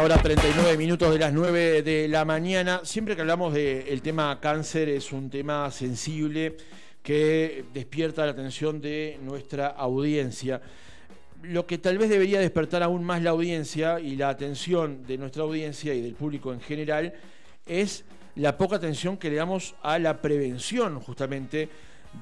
ahora 39 minutos de las 9 de la mañana. Siempre que hablamos del tema cáncer es un tema sensible que despierta la atención de nuestra audiencia. Lo que tal vez debería despertar aún más la audiencia y la atención de nuestra audiencia y del público en general es la poca atención que le damos a la prevención justamente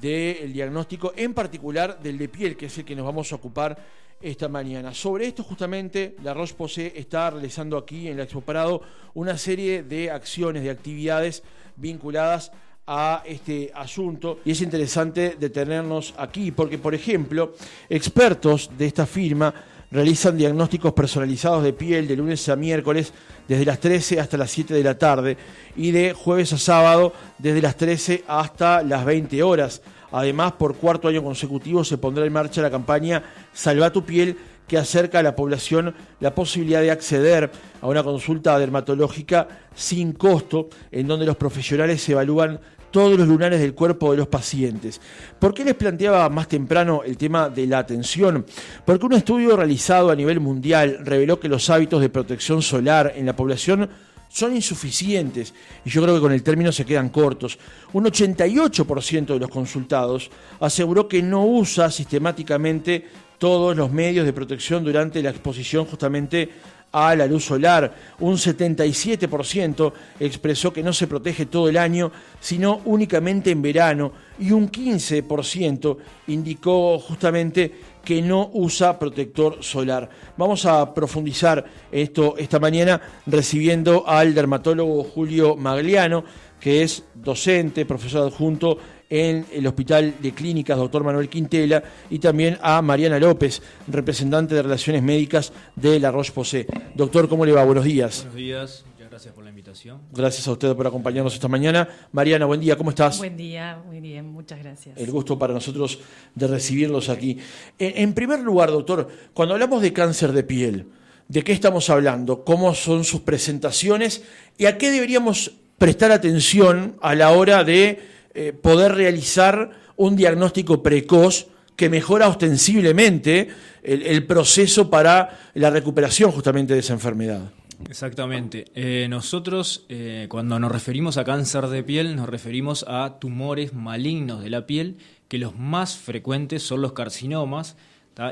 del diagnóstico, en particular del de piel, que es el que nos vamos a ocupar esta mañana. Sobre esto, justamente, la Roche está realizando aquí en la Expo Parado una serie de acciones, de actividades vinculadas a este asunto y es interesante detenernos aquí porque por ejemplo expertos de esta firma realizan diagnósticos personalizados de piel de lunes a miércoles desde las 13 hasta las 7 de la tarde y de jueves a sábado desde las 13 hasta las 20 horas. Además, por cuarto año consecutivo se pondrá en marcha la campaña Salva tu piel que acerca a la población la posibilidad de acceder a una consulta dermatológica sin costo, en donde los profesionales evalúan todos los lunares del cuerpo de los pacientes. ¿Por qué les planteaba más temprano el tema de la atención? Porque un estudio realizado a nivel mundial reveló que los hábitos de protección solar en la población son insuficientes y yo creo que con el término se quedan cortos. Un 88% de los consultados aseguró que no usa sistemáticamente todos los medios de protección durante la exposición justamente a la luz solar. Un 77% expresó que no se protege todo el año, sino únicamente en verano. Y un 15% indicó justamente que no usa protector solar. Vamos a profundizar esto esta mañana recibiendo al dermatólogo Julio Magliano, que es docente, profesor adjunto en el Hospital de Clínicas, doctor Manuel Quintela, y también a Mariana López, representante de Relaciones Médicas de La Roche-Posay. Doctor, ¿cómo le va? Buenos días. Buenos días, muchas gracias por la invitación. Gracias a usted por acompañarnos esta mañana. Mariana, buen día, ¿cómo estás? Buen día, muy bien, muchas gracias. El gusto para nosotros de recibirlos aquí. En primer lugar, doctor, cuando hablamos de cáncer de piel, ¿de qué estamos hablando? ¿Cómo son sus presentaciones? ¿Y a qué deberíamos prestar atención a la hora de eh, poder realizar un diagnóstico precoz que mejora ostensiblemente el, proceso para la recuperación justamente de esa enfermedad. Exactamente. Eh, nosotros eh, cuando nos referimos a cáncer de piel nos referimos a tumores malignos de la piel, que los más frecuentes son los carcinomas,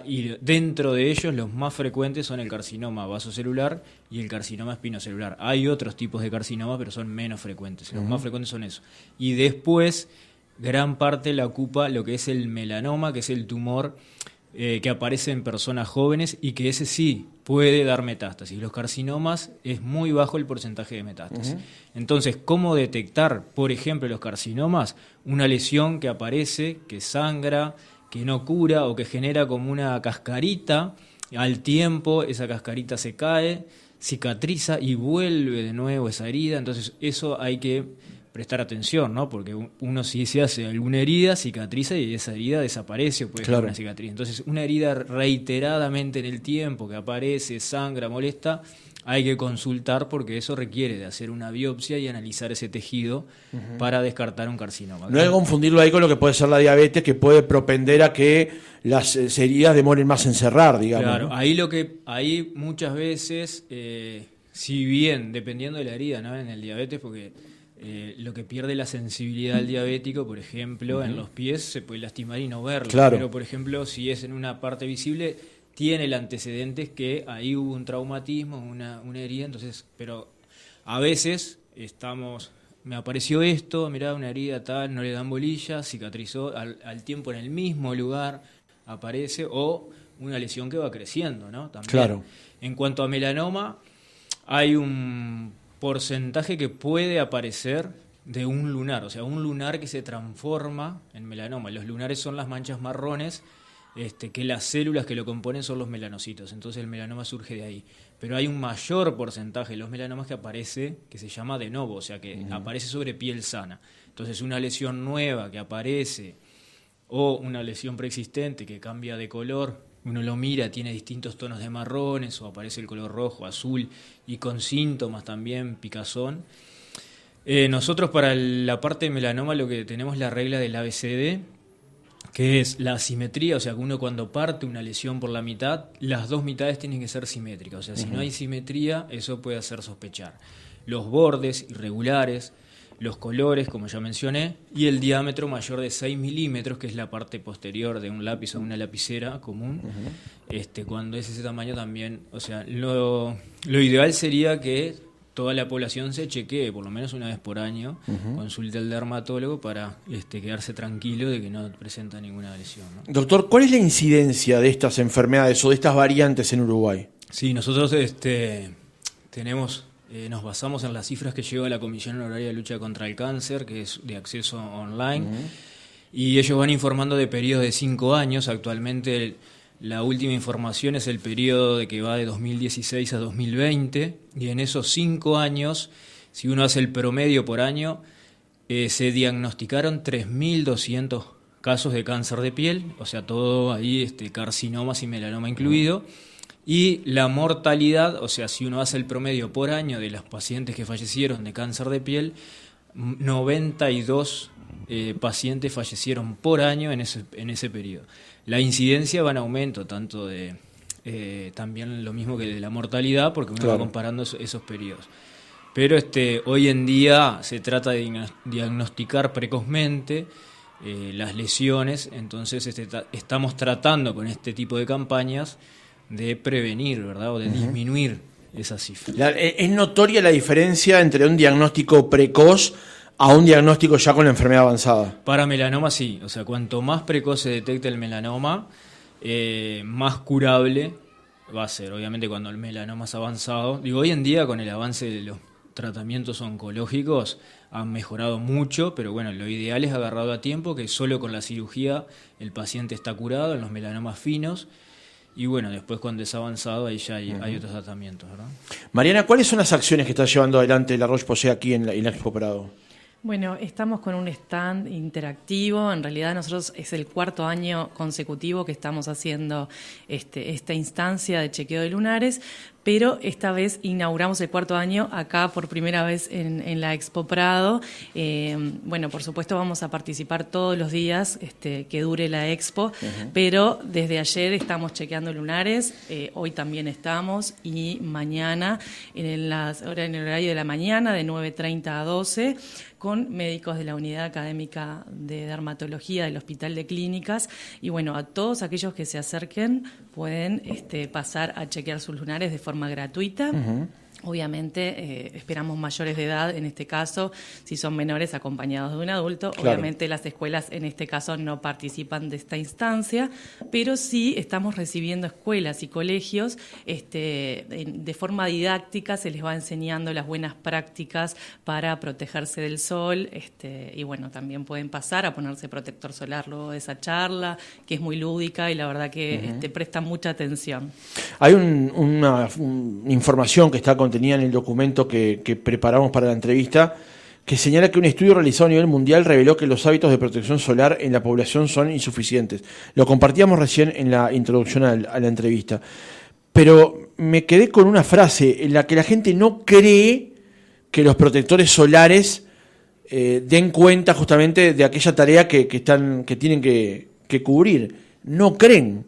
y dentro de ellos los más frecuentes son el carcinoma vasocelular y el carcinoma espinocelular. Hay otros tipos de carcinoma, pero son menos frecuentes. Los más frecuentes son esos. Y después, gran parte la ocupa lo que es el melanoma, que es el tumor eh, que aparece en personas jóvenes y que ese sí puede dar metástasis. Los carcinomas es muy bajo el porcentaje de metástasis. Entonces, ¿cómo detectar, por ejemplo, los carcinomas? Una lesión que aparece, que sangra, que no cura o que genera como una cascarita, al tiempo esa cascarita se cae, cicatriza y vuelve de nuevo esa herida, entonces eso hay que prestar atención, ¿no? Porque uno si se hace alguna herida, cicatriza y esa herida desaparece o puede claro. una cicatriz. Entonces, una herida reiteradamente en el tiempo que aparece, sangra, molesta, hay que consultar porque eso requiere de hacer una biopsia y analizar ese tejido para descartar un carcinoma. No hay que confundirlo ahí con lo que puede ser la diabetes, que puede propender a que las eh, heridas demoren más en cerrar, digamos. Claro, ahí lo que ahí muchas veces, eh, si bien dependiendo de la herida, ¿no? En el diabetes, porque eh, lo que pierde la sensibilidad al diabético, por ejemplo, en los pies se puede lastimar y no verlo. Claro. Pero por ejemplo, si es en una parte visible tiene el antecedente que ahí hubo un traumatismo, una, herida, entonces, pero a veces estamos, me apareció esto, mirá, una herida tal, no le dan bolilla, cicatrizó al, al tiempo en el mismo lugar, aparece, o una lesión que va creciendo, ¿no? También. Claro. En cuanto a melanoma, hay un porcentaje que puede aparecer de un lunar, o sea, un lunar que se transforma en melanoma. Los lunares son las manchas marrones este, que las células que lo componen son los melanocitos, entonces el melanoma surge de ahí. Pero hay un mayor porcentaje de los melanomas que aparece, que se llama de novo, o sea, que aparece sobre piel sana. Entonces una lesión nueva que aparece o una lesión preexistente que cambia de color, uno lo mira, tiene distintos tonos de marrones o aparece el color rojo, azul y con síntomas también, picazón. Eh, nosotros para la parte de melanoma lo que tenemos la regla del ABCD, que es la simetría, o sea, que uno cuando parte una lesión por la mitad, las dos mitades tienen que ser simétricas, o sea, si no hay simetría, eso puede hacer sospechar. Los bordes irregulares, los colores, como ya mencioné, y el diámetro mayor de 6 milímetros, que es la parte posterior de un lápiz o una lapicera común. este, cuando es ese tamaño también, o sea, lo ideal sería que toda la población se chequee, por lo menos una vez por año, consulta consulte al dermatólogo para este, quedarse tranquilo de que no presenta ninguna lesión. Doctor, ¿cuál es la incidencia de estas enfermedades o de estas variantes en Uruguay? Sí, nosotros este, tenemos eh, nos basamos en las cifras que lleva la Comisión Honoraria de Lucha contra el Cáncer, que es de acceso online, y ellos van informando de periodos de cinco años. Actualmente la última información es el periodo de que va de 2016 a 2020 y en esos cinco años, si uno hace el promedio por año, eh, se diagnosticaron 3.200 casos de cáncer de piel, o sea, todo ahí, este, carcinomas y melanoma incluido. Y la mortalidad, o sea, si uno hace el promedio por año de los pacientes que fallecieron de cáncer de piel, 92 eh, pacientes fallecieron por año en ese, periodo. La incidencia va en aumento, tanto de eh, también lo mismo que de la mortalidad, porque uno va comparando esos, periodos. Pero este, hoy en día se trata de diagnosticar precozmente eh, las lesiones, entonces este, estamos tratando con este tipo de campañas de prevenir, ¿verdad? O de disminuir eh, es notoria la diferencia entre un diagnóstico precoz a un diagnóstico ya con la enfermedad avanzada. Para melanoma sí, o sea, cuanto más precoz se detecta el melanoma, eh, más curable va a ser. Obviamente cuando el melanoma es avanzado, digo, hoy en día con el avance de los tratamientos oncológicos han mejorado mucho, pero bueno, lo ideal es agarrado a tiempo, que solo con la cirugía el paciente está curado en los melanomas finos y bueno, después cuando es avanzado ahí ya hay, otros tratamientos, ¿verdad? Mariana, ¿cuáles son las acciones que está llevando adelante la Roche Posee aquí en la, en Prado? Bueno, estamos con un stand interactivo. En realidad nosotros es el cuarto año consecutivo que estamos haciendo este, esta instancia de chequeo de lunares, pero esta vez inauguramos el cuarto año acá por primera vez en, la Expo Prado. Eh, bueno, por supuesto vamos a participar todos los días este, que dure la Expo, pero desde ayer estamos chequeando lunares, eh, hoy también estamos y mañana en, las, el horario de la mañana de 9.30 a 12 con médicos de la Unidad Académica de Dermatología del Hospital de Clínicas. Y bueno, a todos aquellos que se acerquen pueden este, pasar a chequear sus lunares de forma gratuita. Obviamente eh, esperamos mayores de edad en este caso, si son menores acompañados de un adulto. Obviamente las escuelas en este caso no participan de esta instancia, pero sí estamos recibiendo escuelas y colegios este, de forma didáctica, se les va enseñando las buenas prácticas para protegerse del sol este, y bueno, también pueden pasar a ponerse protector solar luego de esa charla, que es muy lúdica y la verdad que este, presta mucha atención. Hay una información que está con tenían en el documento que, preparamos para la entrevista, que señala que un estudio realizado a nivel mundial reveló que los hábitos de protección solar en la población son insuficientes. Lo compartíamos recién en la introducción a la, entrevista. Pero me quedé con una frase en la que la gente no cree que los protectores solares eh, den cuenta justamente de aquella tarea que, están, que tienen que cubrir. No creen.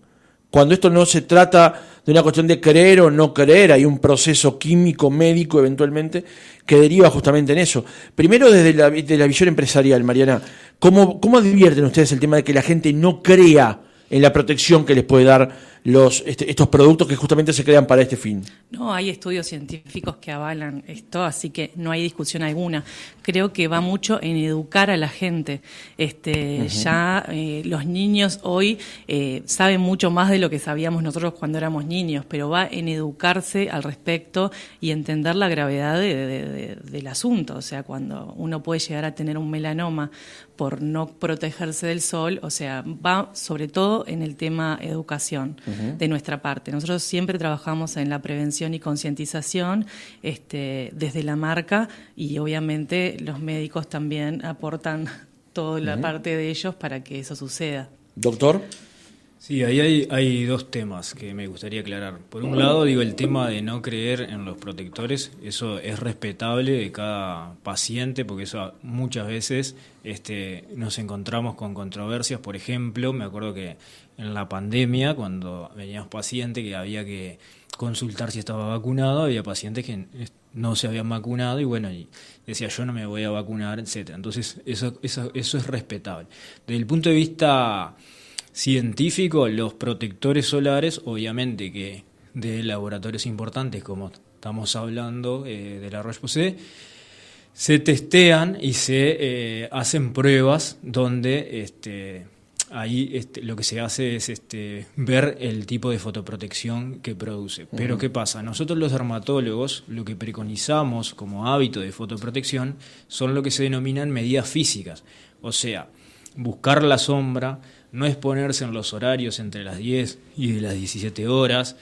Cuando esto no se trata de una cuestión de creer o no creer, hay un proceso químico, médico eventualmente, que deriva justamente en eso. Primero desde la, visión empresarial, Mariana, ¿cómo, ¿cómo advierten ustedes el tema de que la gente no crea en la protección que les puede dar este, estos productos que justamente se crean para este fin. No, hay estudios científicos que avalan esto, así que no hay discusión alguna. Creo que va mucho en educar a la gente. Este, ya eh, los niños hoy eh, saben mucho más de lo que sabíamos nosotros cuando éramos niños, pero va en educarse al respecto y entender la gravedad del asunto. O sea, cuando uno puede llegar a tener un melanoma por no protegerse del sol, o sea, va sobre todo en el tema educación de nuestra parte. Nosotros siempre trabajamos en la prevención y concientización este, desde la marca y obviamente los médicos también aportan toda la parte de ellos para que eso suceda. Doctor. Sí, ahí hay, hay, dos temas que me gustaría aclarar. Por un lado, digo, el tema de no creer en los protectores, eso es respetable de cada paciente, porque eso muchas veces este, nos encontramos con controversias. Por ejemplo, me acuerdo que en la pandemia, cuando veníamos pacientes que había que consultar si estaba vacunado, había pacientes que no se habían vacunado y bueno, decía yo no me voy a vacunar, etcétera. Entonces, eso, eso, eso es respetable. Desde el punto de vista científico, los protectores solares, obviamente que de laboratorios importantes como estamos hablando eh, de la Roche-Posay, se testean y se eh, hacen pruebas donde este, ahí este, lo que se hace es este, ver el tipo de fotoprotección que produce. Pero ¿qué pasa? Nosotros los dermatólogos lo que preconizamos como hábito de fotoprotección son lo que se denominan medidas físicas, o sea, buscar la sombra, no es ponerse en los horarios entre las 10 y las 17 horas,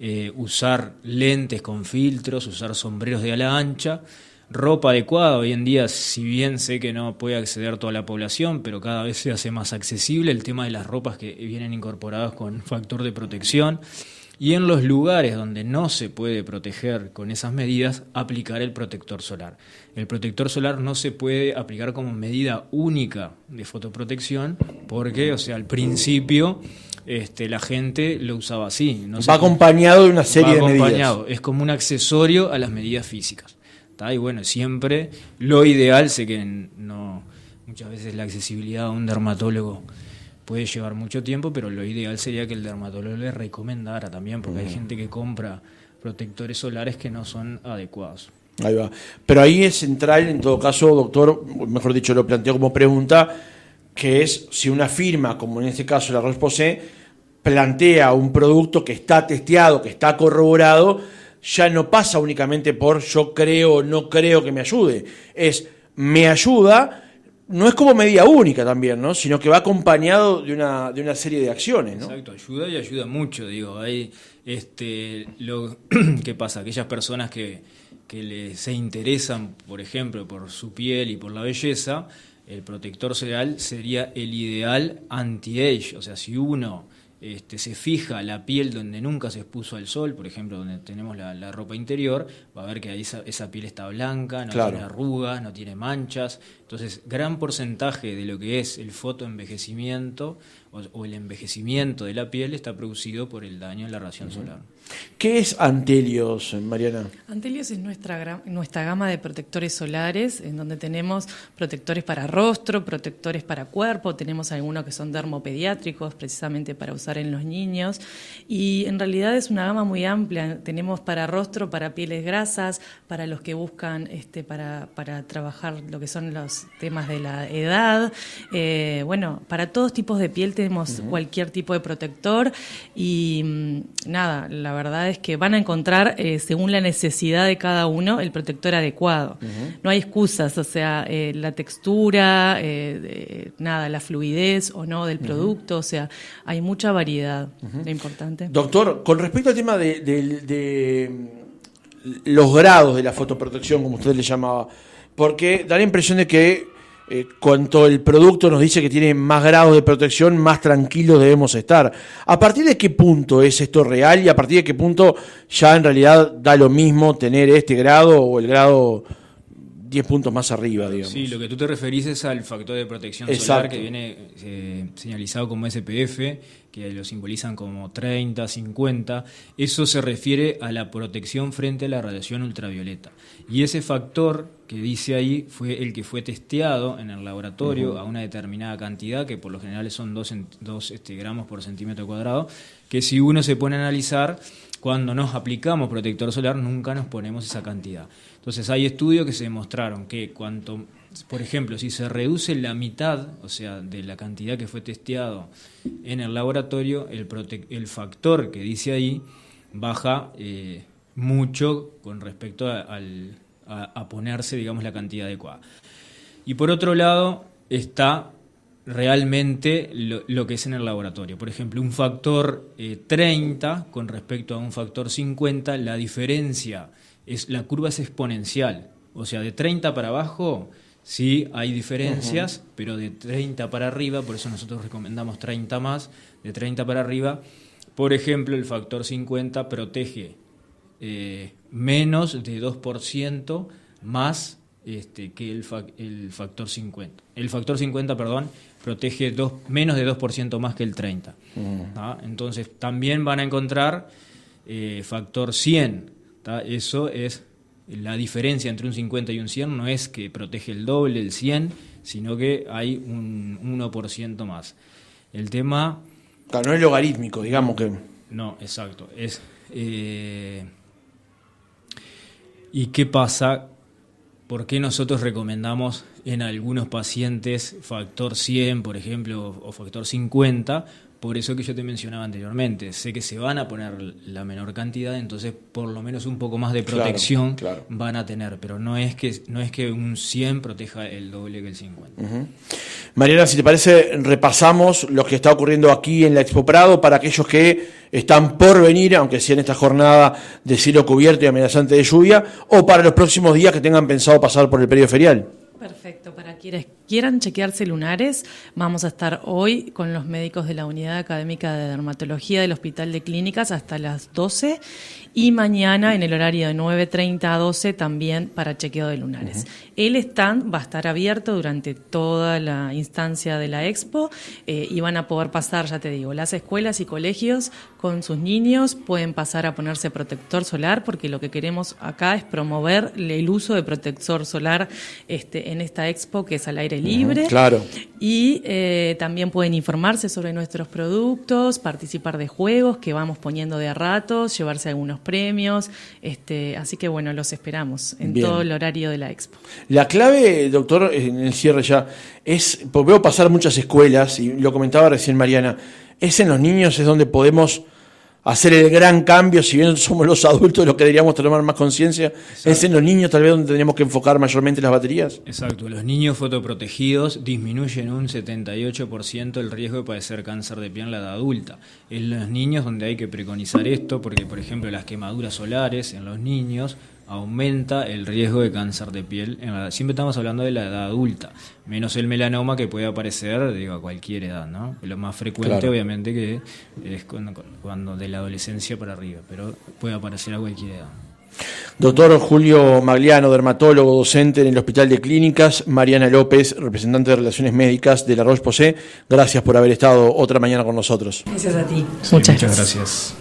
eh, usar lentes con filtros, usar sombreros de ala ancha, ropa adecuada. Hoy en día, si bien sé que no puede acceder toda la población, pero cada vez se hace más accesible el tema de las ropas que vienen incorporadas con factor de protección y en los lugares donde no se puede proteger con esas medidas, aplicar el protector solar. El protector solar no se puede aplicar como medida única de fotoprotección porque, o sea, al principio este, la gente lo usaba así. va acompañado de una serie va acompañado. Es como un accesorio a las medidas físicas. Y bueno, siempre lo ideal, sé que no, muchas veces la accesibilidad a un dermatólogo puede llevar mucho tiempo, pero lo ideal sería que el dermatólogo le recomendara también, porque hay gente que compra protectores solares que no son adecuados. Ahí va. Pero ahí es central, en todo caso, doctor, mejor dicho, lo planteo como pregunta, que es si una firma, como en este caso la Rosposé, plantea un producto que está testeado, que está corroborado, ya no pasa únicamente por yo creo o no creo que me ayude. Es me ayuda no es como medida única también, ¿no? Sino que va acompañado de una, de una serie de acciones, ¿no? Exacto, ayuda y ayuda mucho, digo. Hay este lo que pasa, aquellas personas que, que se interesan, por ejemplo, por su piel y por la belleza, el protector cereal sería el ideal anti-age. O sea, si uno este, se fija la piel donde nunca se expuso al sol, por ejemplo, donde tenemos la, ropa interior, va a ver que ahí esa, piel está blanca, no tiene arrugas, no tiene manchas. Entonces, gran porcentaje de lo que es el fotoenvejecimiento o, el envejecimiento de la piel está producido por el daño en la ración solar. ¿Qué es Antelios, Mariana? Antelios es nuestra, nuestra gama de protectores solares, en donde tenemos protectores para rostro, protectores para cuerpo, tenemos algunos que son dermopediátricos, precisamente para usar en los niños. Y en realidad es una gama muy amplia. Tenemos para rostro, para pieles grasas, para los que buscan este, para, trabajar lo que son los temas de la edad. Eh, bueno, para todos tipos de piel tenemos cualquier tipo de protector. Y mm, nada, la verdad verdad es que van a encontrar, eh, según la necesidad de cada uno, el protector adecuado. No hay excusas, o sea, eh, la textura, eh, nada, la fluidez o no del producto, o sea, hay mucha variedad, lo importante. Doctor, con respecto al tema de, de los grados de la fotoprotección, como usted le llamaba, porque da la impresión de que eh, cuanto el producto nos dice que tiene más grados de protección, más tranquilos debemos estar. ¿A partir de qué punto es esto real y a partir de qué punto ya en realidad da lo mismo tener este grado o el grado 10 puntos más arriba, digamos. Sí, lo que tú te referís es al factor de protección solar que viene eh, señalizado como SPF, que lo simbolizan como 30, 50. Eso se refiere a la protección frente a la radiación ultravioleta. Y ese factor que dice ahí fue el que fue testeado en el laboratorio a una determinada cantidad, que por lo general son 2, este, gramos por centímetro cuadrado, que si uno se pone a analizar, cuando nos aplicamos protector solar nunca nos ponemos esa cantidad. Entonces hay estudios que se demostraron que cuanto, por ejemplo, si se reduce la mitad, o sea, de la cantidad que fue testeado en el laboratorio, el, factor que dice ahí baja eh, mucho con respecto a, ponerse, digamos, la cantidad adecuada. Y por otro lado está realmente lo, que es en el laboratorio. Por ejemplo, un factor 30 eh, con respecto a un factor 50, la diferencia la curva es exponencial. O sea, de 30 para abajo sí hay diferencias, pero de 30 para arriba, por eso nosotros recomendamos 30 más, de 30 para arriba, por ejemplo, el factor 50 protege eh, menos de 2% más este, que el, el, factor 50. El factor 50, perdón, protege dos, menos de 2% más que el 30. ¿Ah? Entonces también van a encontrar eh, factor 100, eso es la diferencia entre un 50 y un 100, no es que protege el doble, el 100, sino que hay un 1% más. El tema... no es logarítmico, digamos que... No, exacto. Es, eh, ¿Y qué pasa? ¿Por qué nosotros recomendamos en algunos pacientes factor 100, por ejemplo, o factor 50, por eso que yo te mencionaba anteriormente, sé que se van a poner la menor cantidad, entonces por lo menos un poco más de protección van a tener, pero no es que no es que un 100 proteja el doble que el 50. Mariana, si te parece, repasamos lo que está ocurriendo aquí en la Expo Prado para aquellos que están por venir, aunque sea en esta jornada de cielo cubierto y amenazante de lluvia, o para los próximos días que tengan pensado pasar por el periodo ferial perfecto para quienes quieran chequearse lunares, vamos a estar hoy con los médicos de la Unidad Académica de Dermatología del Hospital de Clínicas hasta las 12 y mañana en el horario de 9.30 a 12 también para chequeo de lunares. El stand va a estar abierto durante toda la instancia de la expo eh, y van a poder pasar, ya te digo, las escuelas y colegios con sus niños, pueden pasar a ponerse protector solar porque lo que queremos acá es promover el uso de protector solar este, en esta expo que es al aire libre. claro. Y eh, también pueden informarse sobre nuestros productos, participar de juegos que vamos poniendo de a ratos, llevarse algunos premios. Este, así que bueno, los esperamos en todo el horario de la expo. La clave, doctor, en el cierre ya, es, porque veo pasar muchas escuelas, y lo comentaba recién Mariana, es en los niños, es donde podemos hacer el gran cambio, si bien somos los adultos los que deberíamos tomar más conciencia, es en los niños tal vez donde tenemos que enfocar mayormente las baterías. Exacto, los niños fotoprotegidos disminuyen un 78% el riesgo de padecer cáncer de piel en la edad adulta. En los niños donde hay que preconizar esto, porque por ejemplo las quemaduras solares en los niños aumenta el riesgo de cáncer de piel. Siempre estamos hablando de la edad adulta, menos el melanoma que puede aparecer digo, a cualquier edad. ¿no? Lo más frecuente obviamente que es cuando, de la adolescencia para arriba, pero puede aparecer a cualquier edad. Doctor Julio Magliano, dermatólogo, docente en el Hospital de Clínicas, Mariana López, representante de Relaciones Médicas de la roche gracias por haber estado otra mañana con nosotros. Gracias a ti. muchas, gracias.